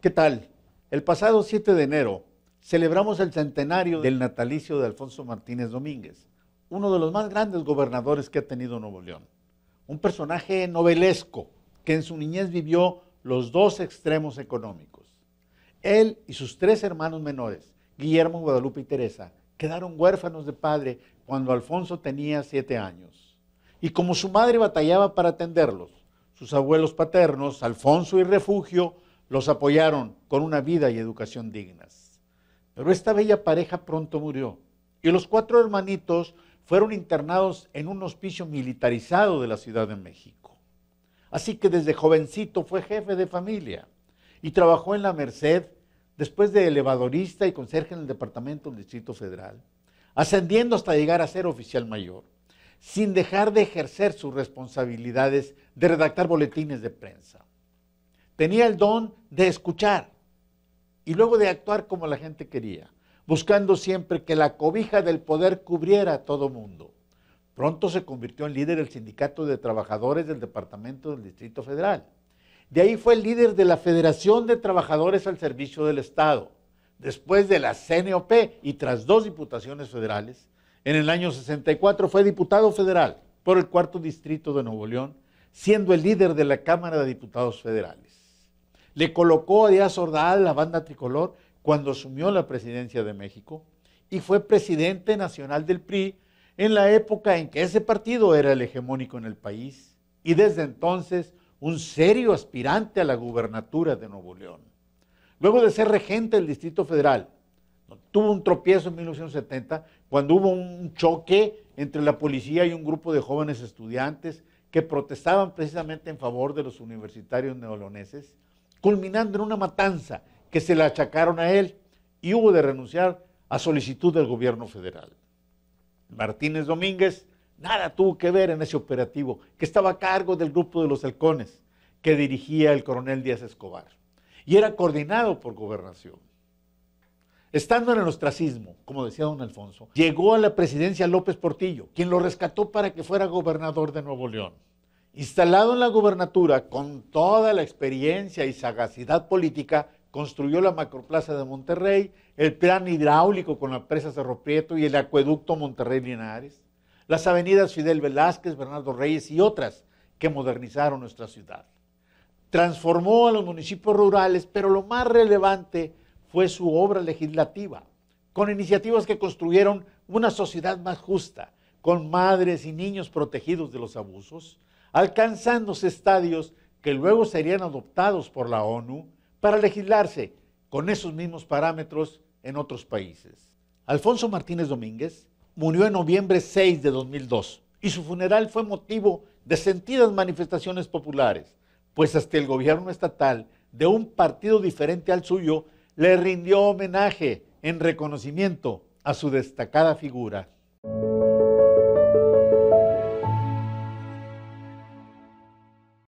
¿Qué tal? El pasado 7 de enero celebramos el centenario del natalicio de Alfonso Martínez Domínguez, uno de los más grandes gobernadores que ha tenido Nuevo León. Un personaje novelesco que en su niñez vivió los dos extremos económicos. Él y sus tres hermanos menores, Guillermo, Guadalupe y Teresa, quedaron huérfanos de padre cuando Alfonso tenía siete años. Y como su madre batallaba para atenderlos, sus abuelos paternos, Alfonso y Refugio, los apoyaron con una vida y educación dignas. Pero esta bella pareja pronto murió y los cuatro hermanitos fueron internados en un hospicio militarizado de la Ciudad de México. Así que desde jovencito fue jefe de familia y trabajó en la Merced después de elevadorista y conserje en el Departamento del Distrito Federal, ascendiendo hasta llegar a ser oficial mayor, sin dejar de ejercer sus responsabilidades de redactar boletines de prensa tenía el don de escuchar y luego de actuar como la gente quería, buscando siempre que la cobija del poder cubriera a todo mundo. Pronto se convirtió en líder del Sindicato de Trabajadores del Departamento del Distrito Federal. De ahí fue el líder de la Federación de Trabajadores al Servicio del Estado. Después de la CNOP y tras dos diputaciones federales, en el año 64 fue diputado federal por el cuarto distrito de Nuevo León, siendo el líder de la Cámara de Diputados Federales le colocó a Díaz Ordaz la banda tricolor cuando asumió la presidencia de México y fue presidente nacional del PRI en la época en que ese partido era el hegemónico en el país y desde entonces un serio aspirante a la gubernatura de Nuevo León. Luego de ser regente del Distrito Federal, tuvo un tropiezo en 1970 cuando hubo un choque entre la policía y un grupo de jóvenes estudiantes que protestaban precisamente en favor de los universitarios neoloneses culminando en una matanza que se le achacaron a él y hubo de renunciar a solicitud del gobierno federal. Martínez Domínguez nada tuvo que ver en ese operativo que estaba a cargo del grupo de los halcones que dirigía el coronel Díaz Escobar y era coordinado por gobernación. Estando en el ostracismo, como decía don Alfonso, llegó a la presidencia López Portillo, quien lo rescató para que fuera gobernador de Nuevo León. Instalado en la gubernatura con toda la experiencia y sagacidad política, construyó la macroplaza de Monterrey, el plan hidráulico con la presa Cerro Prieto y el acueducto Monterrey-Linares, las avenidas Fidel Velázquez, Bernardo Reyes y otras que modernizaron nuestra ciudad. Transformó a los municipios rurales, pero lo más relevante fue su obra legislativa, con iniciativas que construyeron una sociedad más justa, con madres y niños protegidos de los abusos, alcanzándose estadios que luego serían adoptados por la ONU para legislarse con esos mismos parámetros en otros países. Alfonso Martínez Domínguez murió en noviembre 6 de 2002 y su funeral fue motivo de sentidas manifestaciones populares, pues hasta el gobierno estatal de un partido diferente al suyo le rindió homenaje en reconocimiento a su destacada figura.